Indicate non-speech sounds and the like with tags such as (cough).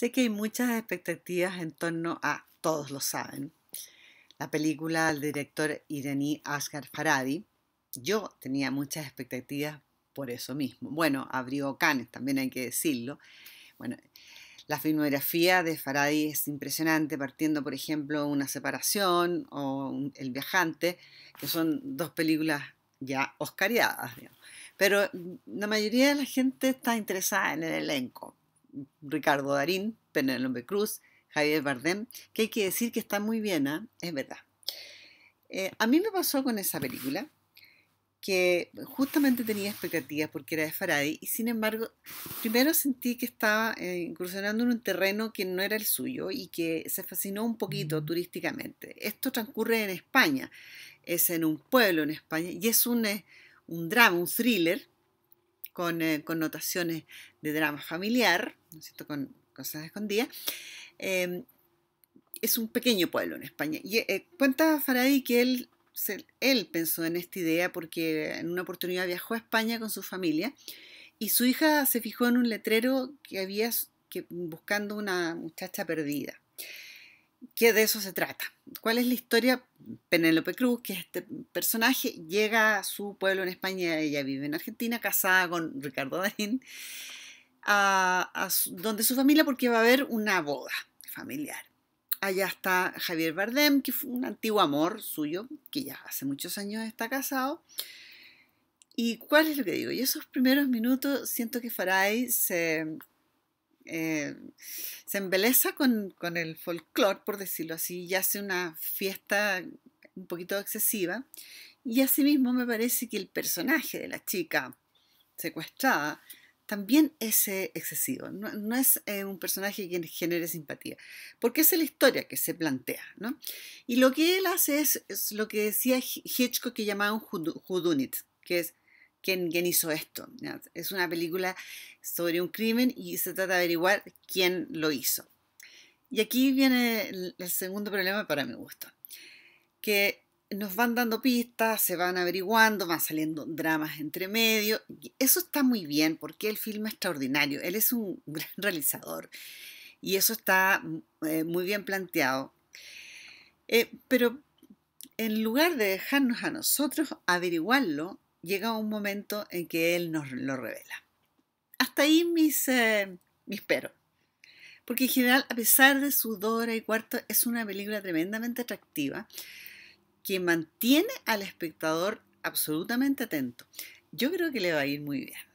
Sé que hay muchas expectativas en torno a Todos lo saben, la película del director iraní Asghar Faradi. Yo tenía muchas expectativas por eso mismo. Bueno, abrió canes, también hay que decirlo. Bueno, la filmografía de Faradi es impresionante, partiendo, por ejemplo, Una separación o El viajante, que son dos películas ya oscariadas. Pero mm, la mayoría de la gente está interesada en el elenco. Ricardo Darín, Penélope Cruz, Javier Bardem, que hay que decir que está muy bien, ¿ah? es verdad. Eh, a mí me pasó con esa película que justamente tenía expectativas porque era de Faraday y sin embargo primero sentí que estaba eh, incursionando en un terreno que no era el suyo y que se fascinó un poquito mm. turísticamente. Esto transcurre en España, es en un pueblo en España y es un eh, drama, un thriller con eh, connotaciones de drama familiar, con cosas escondidas. Em, es un pequeño pueblo en España. Y eh, cuenta Faraday que él, él pensó en esta idea porque en una oportunidad viajó a España con su familia y su hija se fijó en un letrero que había buscando una muchacha perdida. ¿Qué de eso se trata. ¿Cuál es la historia? Penélope Cruz, que es este personaje, llega a su pueblo en España, ella vive en Argentina, casada con Ricardo Darín, a, donde su familia, porque va a haber una boda familiar. Allá está Javier Bardem, que fue un antiguo amor suyo, que ya hace muchos años está casado. ¿Y cuál es lo que digo? Y esos primeros minutos siento que Faray se eh, se embeleza con, el folclore, por decirlo así, y hace una fiesta un poquito excesiva. Y asimismo me parece que el personaje de la chica secuestrada también es eh, excesivo, no, es eh, un personaje que genere simpatía, porque es la historia que se plantea, Y lo que él hace es, lo que decía Hitchcock que llamaba un hudunit, que es quién, hizo esto. Es una película sobre un crimen y se trata de averiguar quién lo hizo. Y aquí viene el, segundo problema para mi gusto, que nos van dando pistas, se van averiguando, van saliendo dramas entre medio. Eso está muy bien porque el filme es extraordinario. Él es un (laughs) gran realizador y eso está eh, muy bien planteado. Eh, pero en lugar de dejarnos a nosotros averiguarlo, llega un momento en que Él nos lo revela. Hasta ahí mis, eh, mis Porque en general, a pesar de su dora y cuarto, es una película tremendamente atractiva que mantiene al espectador absolutamente atento. Yo creo que le va a ir muy bien.